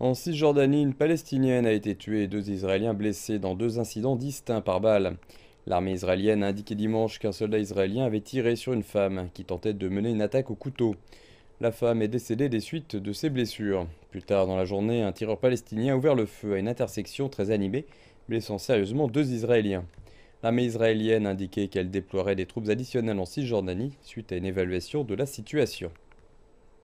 En Cisjordanie, une Palestinienne a été tuée et deux Israéliens blessés dans deux incidents distincts par balle. L'armée israélienne a indiqué dimanche qu'un soldat israélien avait tiré sur une femme qui tentait de mener une attaque au couteau. La femme est décédée des suites de ses blessures. Plus tard dans la journée, un tireur palestinien a ouvert le feu à une intersection très animée, blessant sérieusement deux Israéliens. L'armée israélienne a indiqué qu'elle déploierait des troupes additionnelles en Cisjordanie suite à une évaluation de la situation.